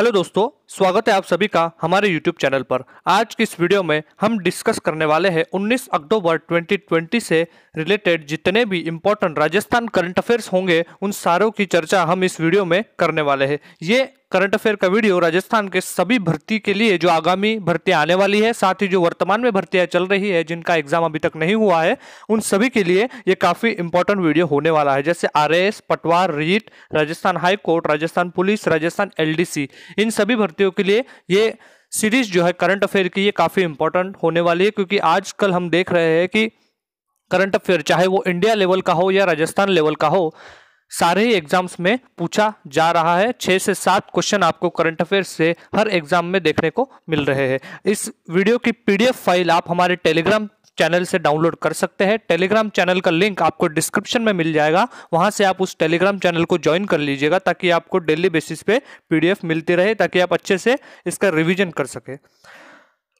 hello दोस्तों स्वागत है आप सभी का हमारे यूट्यूब चैनल पर आज की इस वीडियो में हम डिस्कस करने वाले हैं 19 अक्टूबर 2020 से रिलेटेड जितने भी इम्पोर्टेंट राजस्थान करंट अफेयर्स होंगे उन सारों की चर्चा हम इस वीडियो में करने वाले हैं ये करंट अफेयर का वीडियो राजस्थान के सभी भर्ती के लिए जो आगामी भर्ती आने वाली है साथ ही जो वर्तमान में भर्तियां चल रही है जिनका एग्जाम अभी तक नहीं हुआ है उन सभी के लिए ये काफी इंपॉर्टेंट वीडियो होने वाला है जैसे आर पटवार REET Rajasthan high court Rajasthan police Rajasthan L इन सभी भर्तियों के लिए ये सीरीज जो है करंट अफेयर की ये काफ़ी इंपॉर्टेंट होने वाली है क्योंकि आजकल हम देख रहे हैं कि करंट अफेयर चाहे वो इंडिया लेवल का हो या राजस्थान लेवल का हो सारे ही एग्जाम्स में पूछा जा रहा है छः से सात क्वेश्चन आपको करंट अफेयर से हर एग्जाम में देखने को मिल रहे हैं इस वीडियो की पीडीएफ फाइल आप हमारे टेलीग्राम चैनल से डाउनलोड कर सकते हैं टेलीग्राम चैनल का लिंक आपको डिस्क्रिप्शन में मिल जाएगा वहां से आप उस टेलीग्राम चैनल को ज्वाइन कर लीजिएगा ताकि आपको डेली बेसिस पे पीडीएफ मिलती रहे ताकि आप अच्छे से इसका रिवीजन कर सकें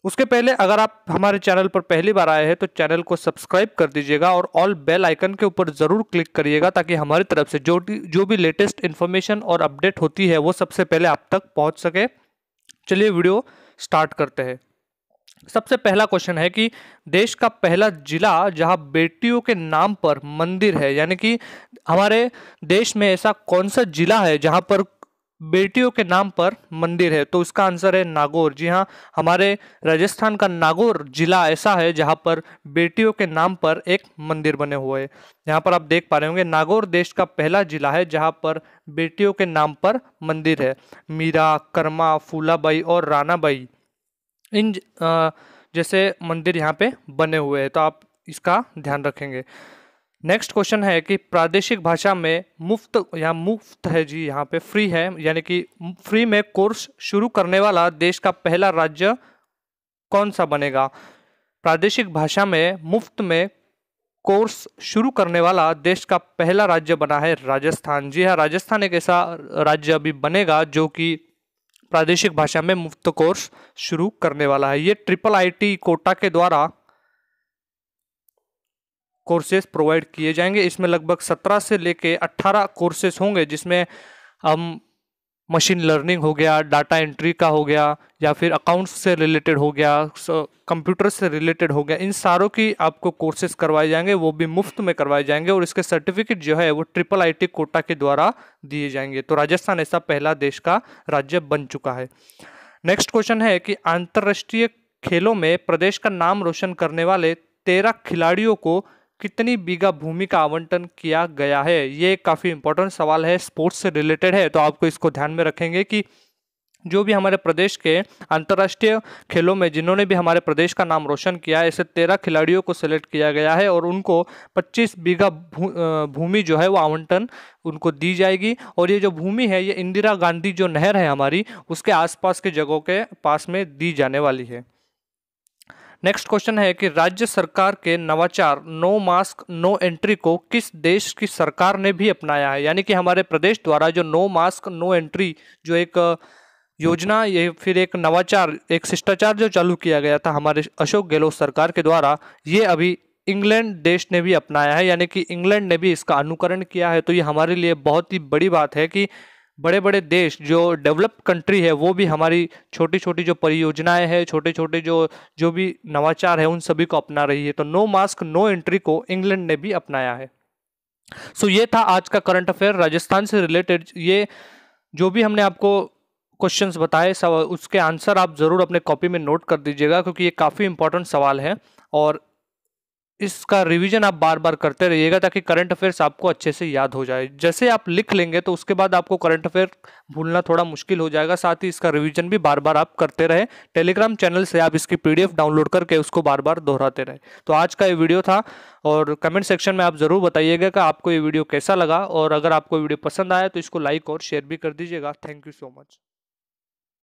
उसके पहले अगर आप हमारे चैनल पर पहली बार आए हैं तो चैनल को सब्सक्राइब कर दीजिएगा और ऑल बेल आइकन के ऊपर ज़रूर क्लिक करिएगा ताकि हमारी तरफ से जो जो भी लेटेस्ट इन्फॉर्मेशन और अपडेट होती है वो सबसे पहले आप तक पहुँच सके चलिए वीडियो स्टार्ट करते हैं सबसे पहला क्वेश्चन है कि देश का पहला जिला जहाँ बेटियों के नाम पर मंदिर है यानी कि हमारे देश में ऐसा कौन सा जिला है जहाँ पर बेटियों के नाम पर मंदिर है तो इसका आंसर है नागौर जी हाँ हमारे राजस्थान का नागौर जिला ऐसा है जहाँ पर बेटियों के नाम पर एक मंदिर बने हुए है यहाँ पर आप देख पा रहे होंगे नागौर देश का पहला जिला है जहाँ पर बेटियों के नाम पर मंदिर है मीरा कर्मा फूलाबाई और रानाबाई इन जैसे मंदिर यहाँ पे बने हुए हैं तो आप इसका ध्यान रखेंगे नेक्स्ट क्वेश्चन है कि प्रादेशिक भाषा में मुफ्त या मुफ्त है जी यहाँ पे फ्री है यानी कि फ्री में कोर्स शुरू करने वाला देश का पहला राज्य कौन सा बनेगा प्रादेशिक भाषा में मुफ्त में कोर्स शुरू करने वाला देश का पहला राज्य बना है राजस्थान जी हाँ राजस्थान एक ऐसा राज्य अभी बनेगा जो कि प्रादेशिक भाषा में मुफ्त कोर्स शुरू करने वाला है ये ट्रिपल आईटी कोटा के द्वारा कोर्सेज प्रोवाइड किए जाएंगे इसमें लगभग सत्रह से लेके अट्ठारह कोर्सेज होंगे जिसमें हम मशीन लर्निंग हो गया डाटा एंट्री का हो गया या फिर अकाउंट्स से रिलेटेड हो गया कंप्यूटर से रिलेटेड हो गया इन सारों की आपको कोर्सेज करवाए जाएंगे वो भी मुफ्त में करवाए जाएंगे और इसके सर्टिफिकेट जो है वो ट्रिपल आईटी कोटा के द्वारा दिए जाएंगे तो राजस्थान ऐसा पहला देश का राज्य बन चुका है नेक्स्ट क्वेश्चन है कि अंतर्राष्ट्रीय खेलों में प्रदेश का नाम रोशन करने वाले तेरह खिलाड़ियों को कितनी बीघा भूमि का आवंटन किया गया है ये काफ़ी इंपॉर्टेंट सवाल है स्पोर्ट्स से रिलेटेड है तो आपको इसको ध्यान में रखेंगे कि जो भी हमारे प्रदेश के अंतर्राष्ट्रीय खेलों में जिन्होंने भी हमारे प्रदेश का नाम रोशन किया है ऐसे तेरह खिलाड़ियों को सेलेक्ट किया गया है और उनको 25 बीघा भूमि जो है वो आवंटन उनको दी जाएगी और ये जो भूमि है ये इंदिरा गांधी जो नहर है हमारी उसके आसपास के जगहों के पास में दी जाने वाली है नेक्स्ट क्वेश्चन है कि राज्य सरकार के नवाचार नो मास्क नो एंट्री को किस देश की सरकार ने भी अपनाया है यानी कि हमारे प्रदेश द्वारा जो नो मास्क नो एंट्री जो एक योजना ये फिर एक नवाचार एक शिष्टाचार जो चालू किया गया था हमारे अशोक गहलोत सरकार के द्वारा ये अभी इंग्लैंड देश ने भी अपनाया है यानी कि इंग्लैंड ने भी इसका अनुकरण किया है तो ये हमारे लिए बहुत ही बड़ी बात है कि बड़े बड़े देश जो डेवलप कंट्री है वो भी हमारी छोटी छोटी जो परियोजनाएं हैं छोटे छोटे जो जो भी नवाचार है उन सभी को अपना रही है तो नो मास्क नो एंट्री को इंग्लैंड ने भी अपनाया है सो so, ये था आज का करंट अफेयर राजस्थान से रिलेटेड ये जो भी हमने आपको क्वेश्चंस बताए सवाल उसके आंसर आप ज़रूर अपने कॉपी में नोट कर दीजिएगा क्योंकि ये काफ़ी इंपॉर्टेंट सवाल है और इसका रिवीजन आप बार बार करते रहिएगा ताकि करंट अफेयर्स आपको अच्छे से याद हो जाए जैसे आप लिख लेंगे तो उसके बाद आपको करंट अफेयर भूलना थोड़ा मुश्किल हो जाएगा साथ ही इसका रिवीजन भी बार बार आप करते रहे टेलीग्राम चैनल से आप इसकी पीडीएफ डाउनलोड करके उसको बार बार दोहराते रहे तो आज का ये वीडियो था और कमेंट सेक्शन में आप ज़रूर बताइएगा कि आपको ये वीडियो कैसा लगा और अगर आपको वीडियो पसंद आया तो इसको लाइक और शेयर भी कर दीजिएगा थैंक यू सो मच